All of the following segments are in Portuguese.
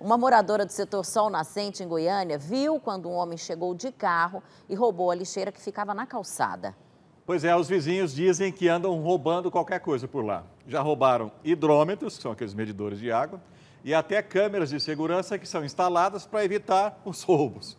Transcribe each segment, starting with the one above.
Uma moradora do setor Sol Nascente, em Goiânia, viu quando um homem chegou de carro e roubou a lixeira que ficava na calçada. Pois é, os vizinhos dizem que andam roubando qualquer coisa por lá. Já roubaram hidrômetros, que são aqueles medidores de água, e até câmeras de segurança que são instaladas para evitar os roubos.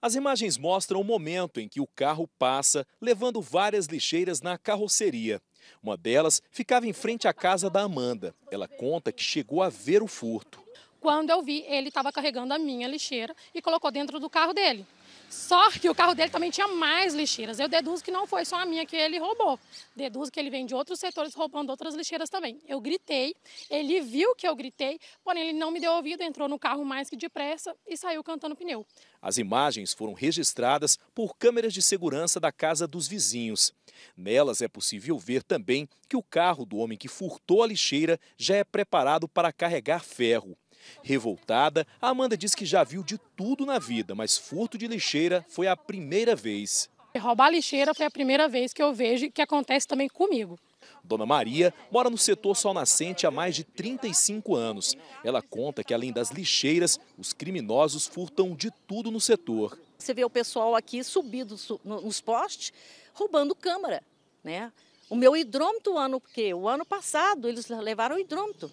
As imagens mostram o momento em que o carro passa, levando várias lixeiras na carroceria. Uma delas ficava em frente à casa da Amanda. Ela conta que chegou a ver o furto. Quando eu vi, ele estava carregando a minha lixeira e colocou dentro do carro dele. Só que o carro dele também tinha mais lixeiras. Eu deduzo que não foi só a minha que ele roubou. Deduzo que ele vem de outros setores roubando outras lixeiras também. Eu gritei, ele viu que eu gritei, porém ele não me deu ouvido, entrou no carro mais que depressa e saiu cantando pneu. As imagens foram registradas por câmeras de segurança da casa dos vizinhos. Nelas é possível ver também que o carro do homem que furtou a lixeira já é preparado para carregar ferro. Revoltada, Amanda diz que já viu de tudo na vida, mas furto de lixeira foi a primeira vez. Roubar lixeira foi a primeira vez que eu vejo que acontece também comigo. Dona Maria mora no setor Sol Nascente há mais de 35 anos. Ela conta que, além das lixeiras, os criminosos furtam de tudo no setor. Você vê o pessoal aqui subido nos postes, roubando câmara. Né? O meu hidrômetro, ano, porque o ano passado, eles levaram o hidrômetro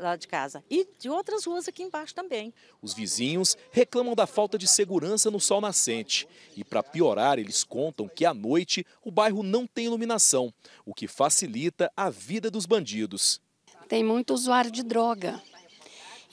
lá de casa. E de outras ruas aqui embaixo também. Os vizinhos reclamam da falta de segurança no sol nascente. E para piorar, eles contam que à noite o bairro não tem iluminação, o que facilita a vida dos bandidos. Tem muito usuário de droga.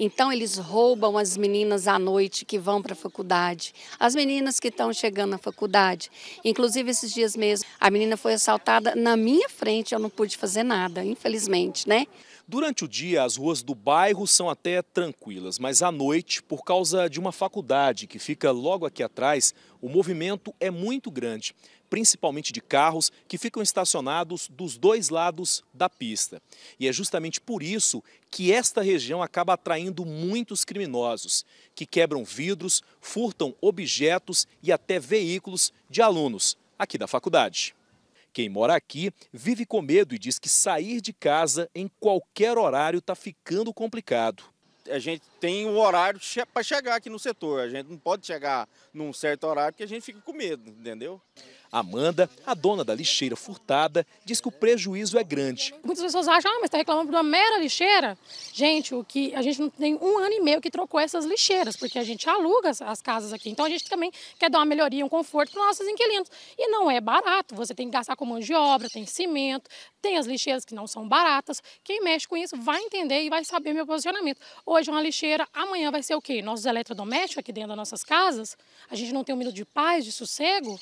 Então eles roubam as meninas à noite que vão para a faculdade, as meninas que estão chegando na faculdade. Inclusive esses dias mesmo, a menina foi assaltada na minha frente, eu não pude fazer nada, infelizmente, né? Durante o dia, as ruas do bairro são até tranquilas, mas à noite, por causa de uma faculdade que fica logo aqui atrás, o movimento é muito grande, principalmente de carros que ficam estacionados dos dois lados da pista. E é justamente por isso que esta região acaba atraindo muitos criminosos, que quebram vidros, furtam objetos e até veículos de alunos aqui da faculdade. Quem mora aqui vive com medo e diz que sair de casa em qualquer horário está ficando complicado. A gente tem um horário para chegar aqui no setor. A gente não pode chegar num certo horário porque a gente fica com medo, entendeu? Amanda, a dona da lixeira furtada, diz que o prejuízo é grande. Muitas pessoas acham, ah, mas está reclamando de uma mera lixeira. Gente, o que a gente não tem um ano e meio que trocou essas lixeiras, porque a gente aluga as, as casas aqui. Então a gente também quer dar uma melhoria, um conforto para os nossos inquilinos. E não é barato, você tem que gastar com mão de obra, tem cimento, tem as lixeiras que não são baratas. Quem mexe com isso vai entender e vai saber meu posicionamento. Hoje uma lixeira, amanhã vai ser o quê? Nossos eletrodomésticos aqui dentro das nossas casas? A gente não tem um minuto de paz, de sossego?